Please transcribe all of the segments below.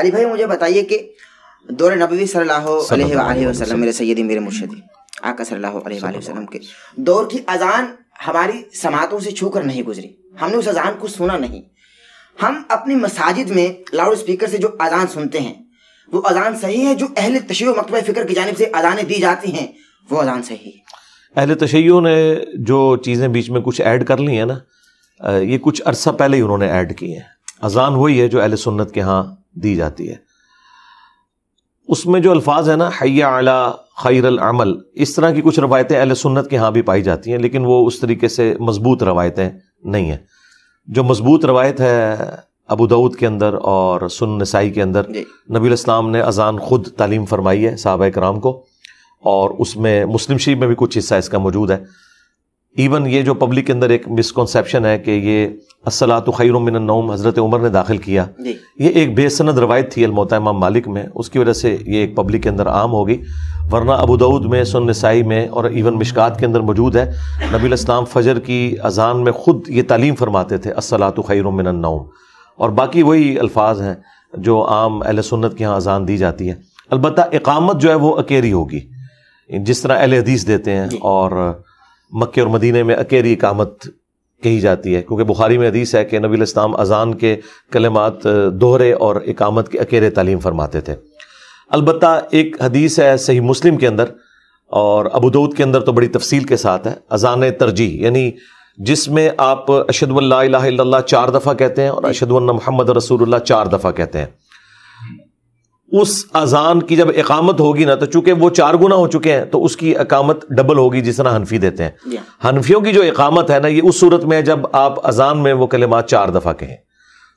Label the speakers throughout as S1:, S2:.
S1: अली भाई मुझे बताइए कि दौर नबी सल्लाम मेरे सैदी मेरे मुर्शदी आका सल्लाम के दौर की अजान हमारी समातों से छू नहीं गुजरी हमने उस अजान को सुना नहीं हम अपनी मसाजिद में लाउड स्पीकर से जो अजान सुनते हैं वो अजान सही है जो अहल तशै मकतब फ़िक्र की जानब से अजानें दी जाती हैं वो अजान सही है अहल तशैयों ने जो चीज़ें बीच में कुछ ऐड कर ली हैं ना ये कुछ अरसा पहले ही उन्होंने ऐड की हैं अजान वही है जो अहल सुन्नत के यहाँ दी जाती है उसमें जो अल्फाज है ना हैया आला खैर अमल इस तरह की कुछ रवायतें अहल सुन्नत के यहाँ भी पाई जाती हैं लेकिन वो उस तरीके से मजबूत रवायतें नहीं हैं जो मजबूत रवायत है अबू दाऊद के अंदर और सुन के अंदर नबी इस्लाम ने अजान खुद तालीम फरमाई है साहब कराम को और उसमें मुस्लिम शरीफ में भी कुछ हिस्सा इसका मौजूद है इवन ये जो पब्लिक के अंदर एक मिसकॉन्सेप्शन है कि ये असलात खैरमिनम हज़रत उमर ने दाखिल किया ये एक बेसनद रवायत थी अलमोता इमाम मालिक में उसकी वजह से ये एक पब्लिक के अंदर आम होगी वरना अबू दाऊद में सुन नसाई में और इवन मिशकात के अंदर मौजूद है नबी फ़जर की अजान में ख़ुद ये तालीम फरमाते थे असलात खैरमिनम और बाकी वही अल्फाज हैं जो आम अहल सुन्नत के यहाँ अजान दी जाती है अलबत्त इकामत जो है वो अकेरी होगी जिस तरह अहल हदीस देते हैं और मक्के और मदीने में अकेरी इकामत कही जाती है क्योंकि बुखारी में हदीस है कि नबी इस्लाम अजान के कलमात दोहरे और इकामत के अकेरे तालीम फरमाते थे अलबत् एक हदीस है सही मुस्लिम के अंदर और अबूदूद के अंदर तो बड़ी तफसील के साथ है अजान तरजीह यानी जिसमें आप अशदुल्ला चार दफ़ा कहते हैं और अशदुल्ला मोहम्मद रसूल चार दफ़ा कहते हैं उस अजान की जब इकामत होगी ना तो चूंकि वो चार गुना हो चुके हैं तो उसकी अकामत डबल होगी जिस तरह हनफी देते हैं हनफियों की जो इकामत है ना ये उस सूरत में है जब आप अजान में वो कलेमा चार दफ़ा कहें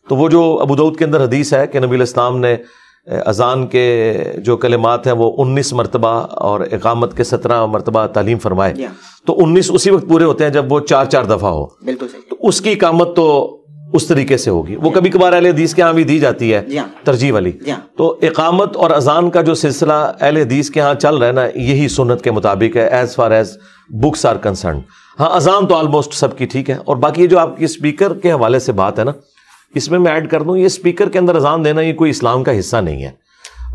S1: तो वो जो अबूदऊद के अंदर हदीस है कि नबी इस्लाम ने अजान के जो कलमात हैं वो उन्नीस मरतबा और इकामत के सत्रह मरतबा तालीम फरमाए तो उन्नीस उसी वक्त पूरे होते हैं जब वो चार चार दफ़ा हो तो उसकी इकामत तो उस तरीके से होगी वो कभी कभार अहल हदीस के यहाँ भी दी जाती है हाँ। तरजीह वाली हाँ। तो इकामत और अजान का जो सिलसिला अहल हदीस के यहाँ चल रहा है ना यही सुन्नत के मुताबिक है as far as books are concern हाँ अजान तो ऑलमोस्ट सबकी ठीक है और बाकी ये जो आपकी स्पीकर के हवाले से बात है ना इसमें मैं ऐड कर दूँ ये स्पीकर के अंदर अजान देना ये कोई इस्लाम का हिस्सा नहीं है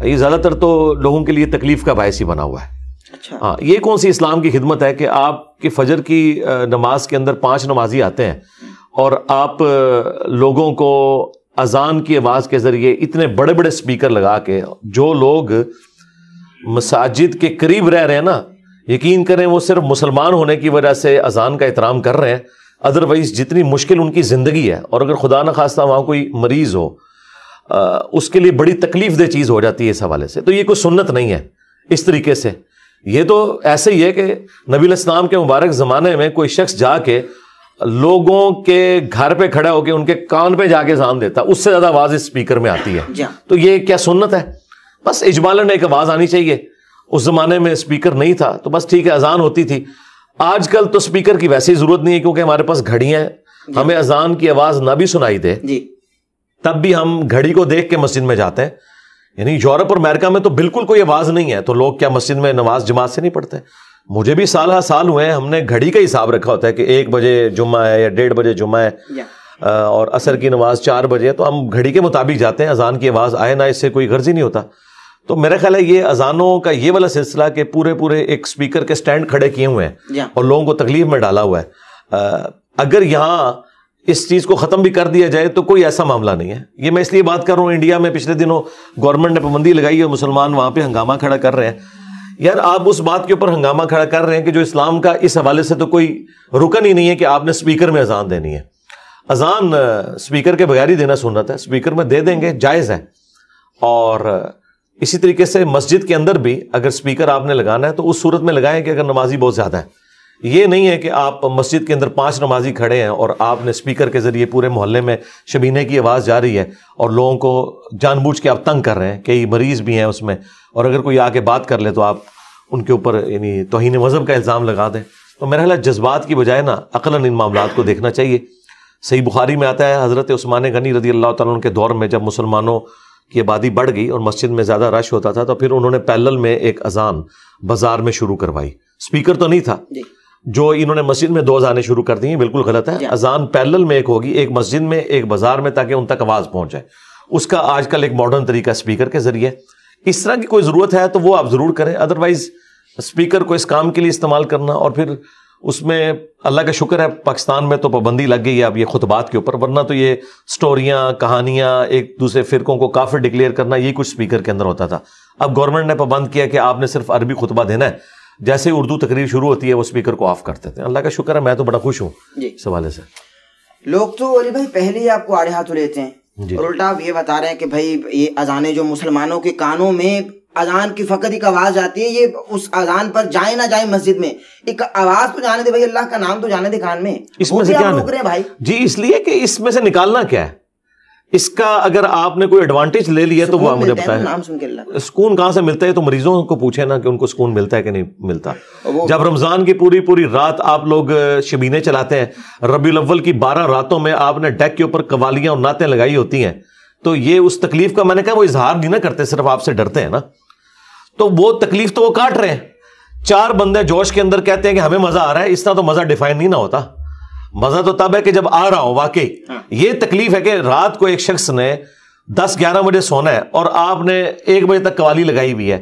S1: ये ज़्यादातर तो लोगों के लिए तकलीफ का बायस ही बना हुआ है अच्छा हाँ ये कौन सी इस्लाम की खिदमत है कि आपकी फजर की नमाज के अंदर पांच नमाजी आते हैं और आप लोगों को अजान की आवाज़ के ज़रिए इतने बड़े बड़े स्पीकर लगा के जो लोग मसाजिद के करीब रह रहे हैं ना यकीन करें वो सिर्फ मुसलमान होने की वजह से अजान का एहतराम कर रहे हैं अदरवाइज़ जितनी मुश्किल उनकी ज़िंदगी है और अगर खुदा न खास्ता वहाँ कोई मरीज़ हो आ, उसके लिए बड़ी तकलीफ दे चीज़ हो जाती है इस हवाले से तो ये कोई सुन्नत नहीं है इस तरीके से ये तो ऐसे ही है कि नबी इस्लाम के मुबारक ज़माने में कोई शख्स जाके लोगों के घर पे खड़ा होकर उनके कान पे जाके जान देता उससे ज्यादा आवाज इस स्पीकर में आती है हाँ। तो ये क्या सुन्नत है बस इजमालन एक आवाज आनी चाहिए उस जमाने में स्पीकर नहीं था तो बस ठीक है अजान होती थी आजकल तो स्पीकर की वैसे ही जरूरत नहीं है क्योंकि हमारे पास घड़ियां हैं हमें अजान की आवाज ना भी सुनाई दे तब भी हम घड़ी को देख के मस्जिद में जाते हैं यानी यूरोप और अमेरिका में तो बिल्कुल कोई आवाज नहीं है तो लोग क्या मस्जिद में नमाज जमात से नहीं पढ़ते मुझे भी साल हा साल हुए हैं हमने घड़ी का हिसाब रखा होता है कि एक बजे जुम्मा है या डेढ़ बजे जुम्मा है और असर की नमाज चार बजे है तो हम घड़ी के मुताबिक जाते हैं अजान की आवाज़ आए ना इससे कोई गर्ज ही नहीं होता तो मेरा ख्याल है ये अजानों का ये वाला सिलसिला कि पूरे पूरे एक स्पीकर के स्टैंड खड़े किए हुए हैं और लोगों को तकलीफ में डाला हुआ है अगर यहाँ इस चीज़ को ख़त्म भी कर दिया जाए तो कोई ऐसा मामला नहीं है ये मैं इसलिए बात कर रहा हूँ इंडिया में पिछले दिनों गवर्नमेंट ने पाबंदी लगाई है मुसलमान वहां पर हंगामा खड़ा कर रहे हैं यार आप उस बात के ऊपर हंगामा खड़ा कर रहे हैं कि जो इस्लाम का इस हवाले से तो कोई रुकन ही नहीं है कि आपने स्पीकर में अजान देनी है अजान स्पीकर के बगैर ही देना सुनत है स्पीकर में दे देंगे जायज़ है और इसी तरीके से मस्जिद के अंदर भी अगर स्पीकर आपने लगाना है तो उस सूरत में लगाएं कि अगर नमाजी बहुत ज़्यादा है ये नहीं है कि आप मस्जिद के अंदर पांच नमाजी खड़े हैं और आपने स्पीकर के ज़रिए पूरे मोहल्ले में शबीने की आवाज़ जा रही है और लोगों को जानबूझ के आप तंग कर रहे हैं कई मरीज़ भी हैं उसमें और अगर कोई आके बात कर ले तो आप उनके ऊपर यानी तोहन मज़हब का इल्ज़ाम लगा दें तो मेरा ख्याल जज्बात की बजाय ना अकलन इन मामला को देखना चाहिए सही बुखारी में आता है हज़रत उस्मान गनी रदी अल्लाह तौर के दौर में जब मुसलमानों की आबादी बढ़ गई और मस्जिद में ज़्यादा रश होता था तो फिर उन्होंने पैलल में एक अजान बाज़ार में शुरू करवाई स्पीकर तो नहीं था जो इन्होंने मस्जिद में दो अजाने शुरू कर दी हैं बिल्कुल गलत है अजान पैरल में एक होगी एक मस्जिद में एक बाजार में ताकि उन तक आवाज़ पहुंच जाए उसका आजकल एक मॉडर्न तरीका स्पीकर के जरिए इस तरह की कोई ज़रूरत है तो वो आप ज़रूर करें अदरवाइज़ स्पीकर को इस काम के लिए इस्तेमाल करना और फिर उसमें अल्लाह का शुक्र है पाकिस्तान में तो पाबंदी लग गई है अब ये खुतबात के ऊपर वरना तो ये स्टोरियाँ कहानियाँ एक दूसरे फिरकों को काफी डिक्लेयर करना ये कुछ स्पीकर के अंदर होता था अब गवर्नमेंट ने पाबंद किया कि आपने सिर्फ अरबी खुतबा देना है जैसे ही उर्दू तकरीर शुरू होती है वो स्पीकर को ऑफ करते देते हैं अल्लाह का शुक्र है मैं तो बड़ा खुश हूँ इस हवाले से लोग तो अली भाई पहले ही आपको आड़े हाथों लेते हैं और उल्टा आप ये बता रहे हैं कि भाई ये अजाने जो मुसलमानों के कानों में अजान की फकत एक आवाज आती है ये उस अजान पर जाए ना जाए मस्जिद में एक आवाज तो जाने दे भाई अल्लाह का नाम तो जाने दे कान में इसमें से क्या भाई जी इसलिए कि इसमें से निकालना क्या है इसका अगर आपने कोई एडवांटेज ले लिया तो वो आप मुझे बताएं सुकून कहाँ से मिलता है तो मरीजों को पूछे ना कि उनको सुकून मिलता है कि नहीं मिलता जब रमज़ान की पूरी पूरी रात आप लोग शबीने चलाते हैं रबी अव्वल की बारह रातों में आपने डेक के ऊपर कवालियां और नातें लगाई होती हैं तो ये उस तकलीफ का मैंने कहा वो इजहार नहीं ना करते सिर्फ आपसे डरते हैं ना तो वो तकलीफ तो वो काट रहे हैं चार बंदे जोश के अंदर कहते हैं कि हमें मज़ा आ रहा है इस तरह तो मज़ा डिफाइन नहीं ना होता मजा तो तब है कि जब आ रहा हूं वाकई हाँ। ये तकलीफ है कि रात को एक शख्स ने दस ग्यारह बजे सोना है और आपने एक बजे तक कवाली लगाई हुई है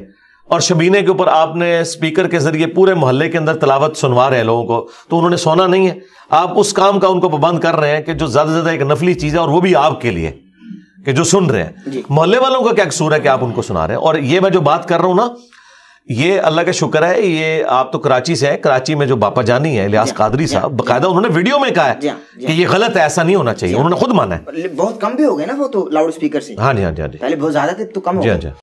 S1: और शबीने के ऊपर आपने स्पीकर के जरिए पूरे मोहल्ले के अंदर तलावत सुनवा रहे हैं लोगों को तो उन्होंने सोना नहीं है आप उस काम का उनको पाबंद कर रहे हैं कि जो ज्यादा से ज्यादा एक नफली चीज है और वो भी आपके लिए कि जो सुन रहे हैं मोहल्ले वालों का क्या कसूर है कि आप उनको सुना रहे हैं और ये मैं जो बात कर रहा हूं ना ये अल्लाह का शुक्र है ये आप तो कराची से है कराची में जो बापा जानी है लियास हाँ, कादरी हाँ, साहब हाँ। बकायदा उन्होंने वीडियो में कहा है कि ये गलत है ऐसा नहीं होना चाहिए उन्होंने खुद माना है बहुत कम भी हो गए ना वो तो लाउड स्पीकर से हाँ जी हाँ जी हाँ जी पहले बहुत ज्यादा थे तो कम हो जी